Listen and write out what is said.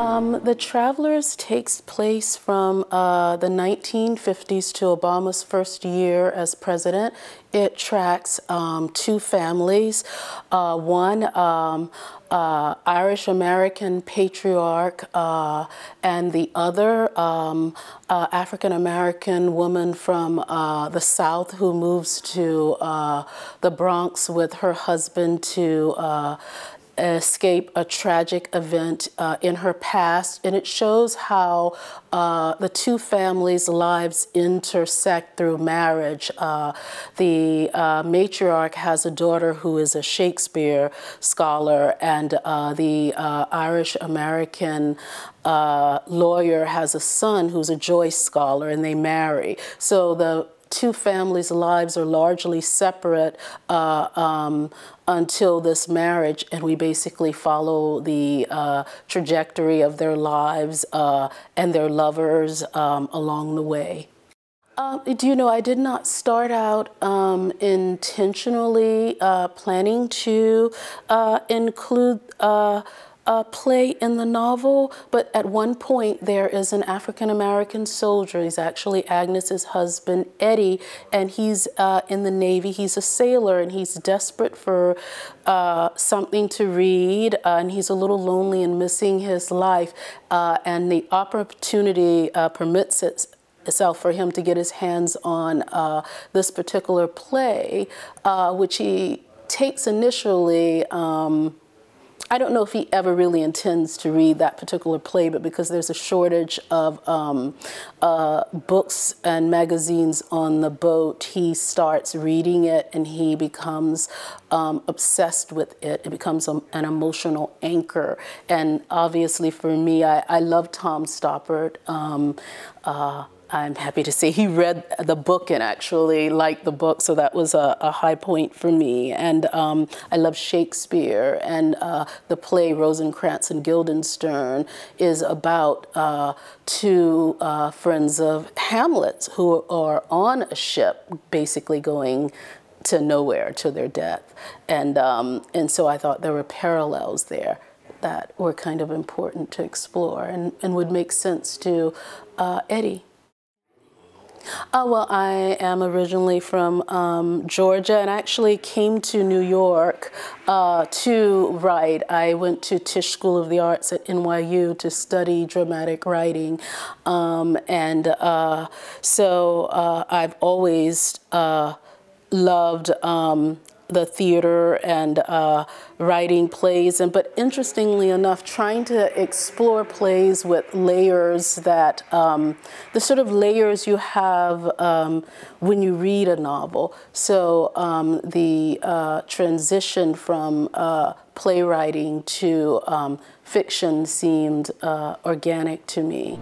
Um, the Travelers takes place from uh, the 1950s to Obama's first year as president. It tracks um, two families. Uh, one, um, uh, Irish American patriarch, uh, and the other, um, uh, African American woman from uh, the South who moves to the Bronx with her husband to escape a tragic event uh, in her past, and it shows how uh, the two families' lives intersect through marriage. Uh, the uh, matriarch has a daughter who is a Shakespeare scholar, and uh, the uh, Irish American lawyer has a son who's a Joyce scholar, and they marry. So the two families' lives are largely separate uh, um, until this marriage, and we basically follow the uh, trajectory of their lives uh, and their lovers um, along the way. Um, do you know, I did not start out um, intentionally uh, planning to uh, include uh, uh, play in the novel, but at one point there is an African American soldier. He's actually Agnes's husband, Eddie, and he's uh, in the Navy. He's a sailor and he's desperate for uh, something to read, uh, and he's a little lonely and missing his life. Uh, and the opportunity uh, permits it, itself for him to get his hands on this particular play, which he takes initially. Um, I don't know if he ever really intends to read that particular play, but because there's a shortage of um, uh, books and magazines on the boat, he starts reading it and he becomes um, obsessed with it. It becomes a, an emotional anchor. And obviously for me, I, I love Tom Stoppard. Um, uh, I'm happy to see he read the book and actually liked the book, so that was a, a high point for me. And um, I love Shakespeare, and uh, the play Rosencrantz and Guildenstern is about uh, two uh, friends of Hamlet's who are on a ship, basically going to nowhere, to their death. And, um, and so I thought there were parallels there that were kind of important to explore and, and would make sense to uh, Eddie. Oh, well, I am originally from um, Georgia and I actually came to New York uh, to write. I went to Tisch School of the Arts at NYU to study dramatic writing. Um, and uh, so uh, I've always uh, loved um, the theater and uh, writing plays and but interestingly enough trying to explore plays with layers that um, the sort of layers you have um, when you read a novel so um, the uh, transition from uh, playwriting to um, fiction seemed uh, organic to me.